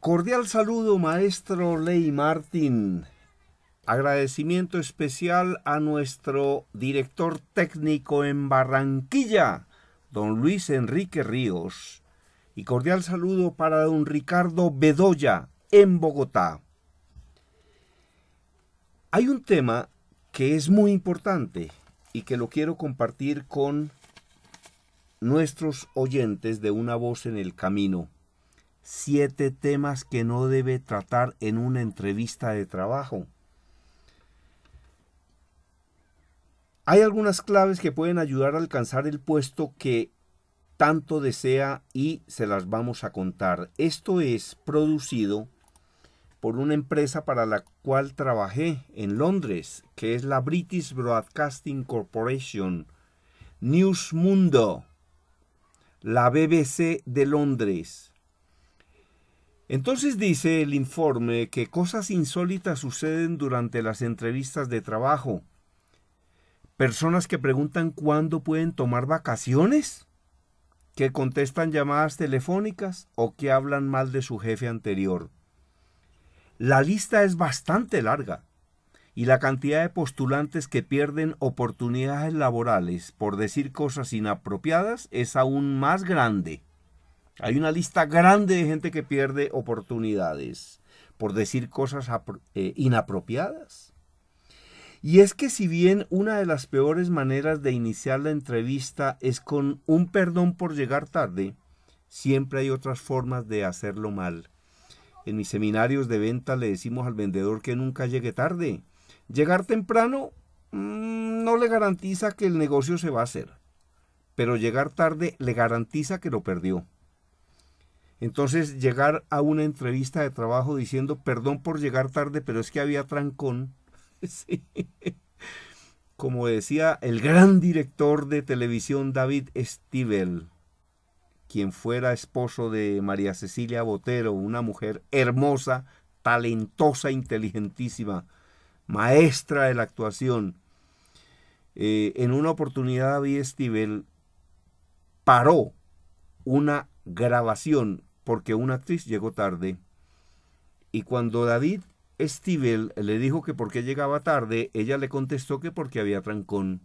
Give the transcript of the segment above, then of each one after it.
Cordial saludo, maestro Ley Martín. Agradecimiento especial a nuestro director técnico en Barranquilla, don Luis Enrique Ríos. Y cordial saludo para don Ricardo Bedoya, en Bogotá. Hay un tema que es muy importante y que lo quiero compartir con nuestros oyentes de Una voz en el camino siete temas que no debe tratar en una entrevista de trabajo. Hay algunas claves que pueden ayudar a alcanzar el puesto que tanto desea y se las vamos a contar. Esto es producido por una empresa para la cual trabajé en Londres, que es la British Broadcasting Corporation, News Mundo, la BBC de Londres, entonces dice el informe que cosas insólitas suceden durante las entrevistas de trabajo. Personas que preguntan cuándo pueden tomar vacaciones, que contestan llamadas telefónicas o que hablan mal de su jefe anterior. La lista es bastante larga y la cantidad de postulantes que pierden oportunidades laborales por decir cosas inapropiadas es aún más grande. Hay una lista grande de gente que pierde oportunidades por decir cosas eh, inapropiadas. Y es que si bien una de las peores maneras de iniciar la entrevista es con un perdón por llegar tarde, siempre hay otras formas de hacerlo mal. En mis seminarios de venta le decimos al vendedor que nunca llegue tarde. Llegar temprano mm, no le garantiza que el negocio se va a hacer, pero llegar tarde le garantiza que lo perdió. Entonces llegar a una entrevista de trabajo diciendo, perdón por llegar tarde, pero es que había trancón. Como decía el gran director de televisión David Stivel, quien fuera esposo de María Cecilia Botero, una mujer hermosa, talentosa, inteligentísima, maestra de la actuación. Eh, en una oportunidad David Stivel paró una grabación porque una actriz llegó tarde. Y cuando David Stivel le dijo que por qué llegaba tarde, ella le contestó que porque había trancón.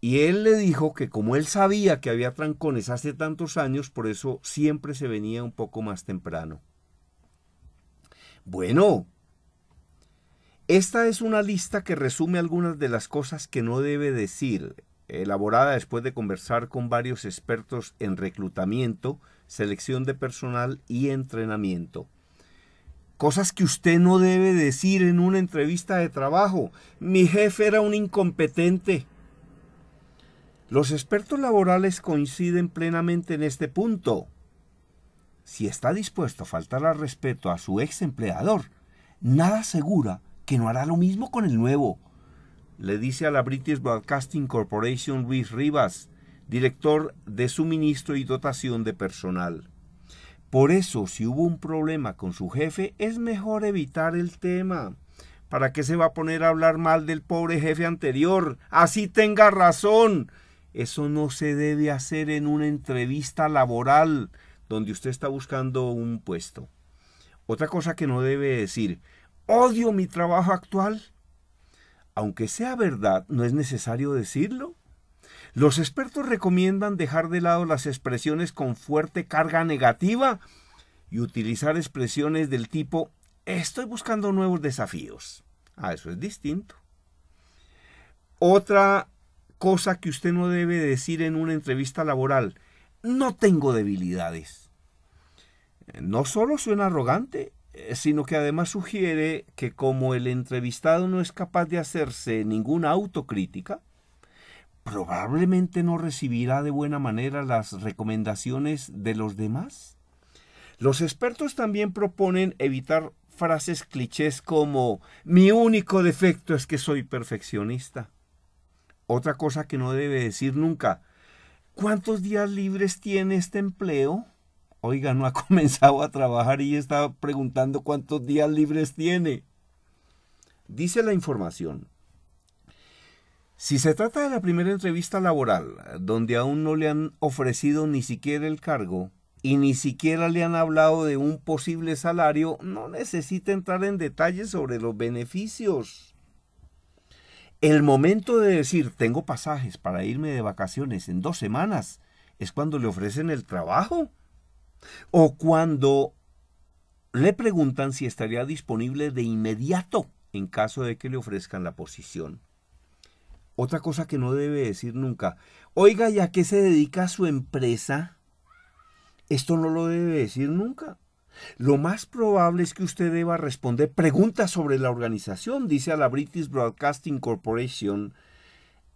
Y él le dijo que como él sabía que había trancones hace tantos años, por eso siempre se venía un poco más temprano. Bueno, esta es una lista que resume algunas de las cosas que no debe decir, elaborada después de conversar con varios expertos en reclutamiento, selección de personal y entrenamiento. Cosas que usted no debe decir en una entrevista de trabajo. Mi jefe era un incompetente. Los expertos laborales coinciden plenamente en este punto. Si está dispuesto a faltar al respeto a su ex empleador, nada asegura que no hará lo mismo con el nuevo. Le dice a la British Broadcasting Corporation Luis Rivas, director de suministro y dotación de personal. Por eso, si hubo un problema con su jefe, es mejor evitar el tema. ¿Para qué se va a poner a hablar mal del pobre jefe anterior? Así tenga razón. Eso no se debe hacer en una entrevista laboral donde usted está buscando un puesto. Otra cosa que no debe decir, odio mi trabajo actual. Aunque sea verdad, no es necesario decirlo. Los expertos recomiendan dejar de lado las expresiones con fuerte carga negativa y utilizar expresiones del tipo estoy buscando nuevos desafíos. Ah, eso es distinto. Otra cosa que usted no debe decir en una entrevista laboral, no tengo debilidades. Eh, no solo suena arrogante, eh, sino que además sugiere que como el entrevistado no es capaz de hacerse ninguna autocrítica, probablemente no recibirá de buena manera las recomendaciones de los demás. Los expertos también proponen evitar frases clichés como mi único defecto es que soy perfeccionista. Otra cosa que no debe decir nunca, ¿cuántos días libres tiene este empleo? Oiga, no ha comenzado a trabajar y está preguntando cuántos días libres tiene. Dice la información, si se trata de la primera entrevista laboral, donde aún no le han ofrecido ni siquiera el cargo y ni siquiera le han hablado de un posible salario, no necesita entrar en detalles sobre los beneficios. El momento de decir tengo pasajes para irme de vacaciones en dos semanas es cuando le ofrecen el trabajo o cuando le preguntan si estaría disponible de inmediato en caso de que le ofrezcan la posición. Otra cosa que no debe decir nunca. Oiga, ya a qué se dedica su empresa? Esto no lo debe decir nunca. Lo más probable es que usted deba responder preguntas sobre la organización, dice a la British Broadcasting Corporation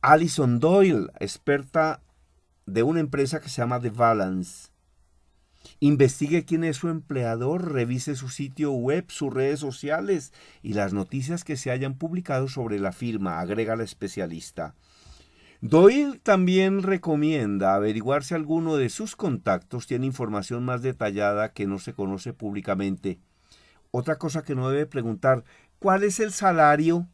Alison Doyle, experta de una empresa que se llama The Balance. Investigue quién es su empleador, revise su sitio web, sus redes sociales y las noticias que se hayan publicado sobre la firma, agrega la especialista. Doyle también recomienda averiguar si alguno de sus contactos tiene información más detallada que no se conoce públicamente. Otra cosa que no debe preguntar, ¿cuál es el salario?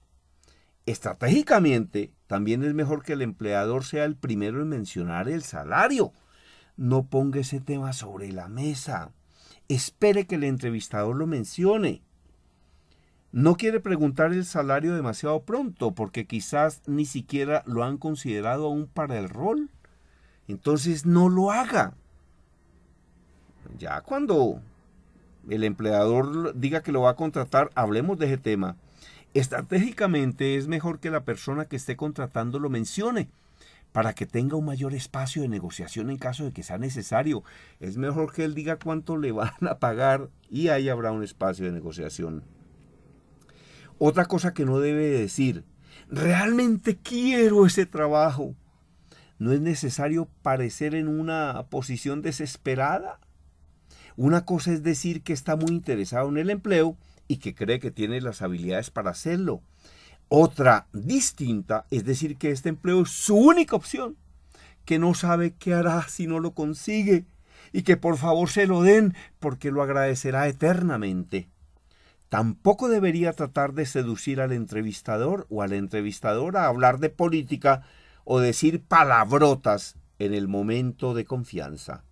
Estratégicamente, también es mejor que el empleador sea el primero en mencionar el salario no ponga ese tema sobre la mesa. Espere que el entrevistador lo mencione. No quiere preguntar el salario demasiado pronto porque quizás ni siquiera lo han considerado aún para el rol. Entonces no lo haga. Ya cuando el empleador diga que lo va a contratar, hablemos de ese tema. Estratégicamente es mejor que la persona que esté contratando lo mencione para que tenga un mayor espacio de negociación en caso de que sea necesario. Es mejor que él diga cuánto le van a pagar y ahí habrá un espacio de negociación. Otra cosa que no debe decir, realmente quiero ese trabajo. No es necesario parecer en una posición desesperada. Una cosa es decir que está muy interesado en el empleo y que cree que tiene las habilidades para hacerlo otra distinta, es decir, que este empleo es su única opción, que no sabe qué hará si no lo consigue y que por favor se lo den porque lo agradecerá eternamente. Tampoco debería tratar de seducir al entrevistador o a la entrevistadora a hablar de política o decir palabrotas en el momento de confianza.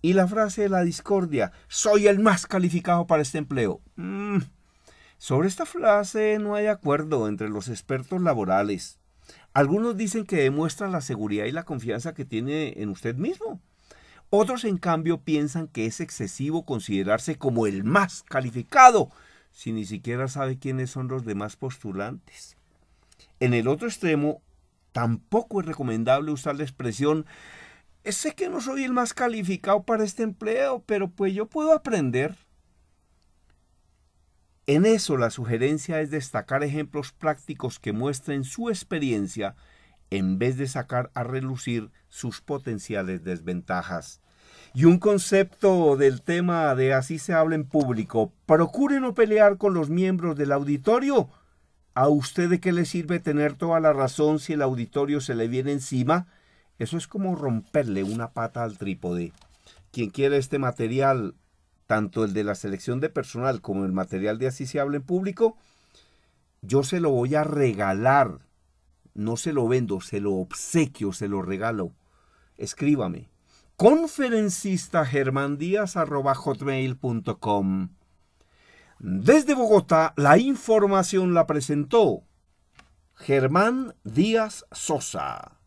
Y la frase de la discordia, soy el más calificado para este empleo. Mm, sobre esta frase no hay acuerdo entre los expertos laborales. Algunos dicen que demuestra la seguridad y la confianza que tiene en usted mismo. Otros, en cambio, piensan que es excesivo considerarse como el más calificado, si ni siquiera sabe quiénes son los demás postulantes. En el otro extremo, tampoco es recomendable usar la expresión sé que no soy el más calificado para este empleo, pero pues yo puedo aprender. En eso la sugerencia es destacar ejemplos prácticos que muestren su experiencia en vez de sacar a relucir sus potenciales desventajas. Y un concepto del tema de así se habla en público, procure no pelear con los miembros del auditorio. ¿A usted de qué le sirve tener toda la razón si el auditorio se le viene encima? Eso es como romperle una pata al trípode. Quien quiera este material tanto el de la selección de personal como el material de Así se habla en público, yo se lo voy a regalar. No se lo vendo, se lo obsequio, se lo regalo. Escríbame. Conferencista hotmail.com Desde Bogotá, la información la presentó Germán Díaz Sosa.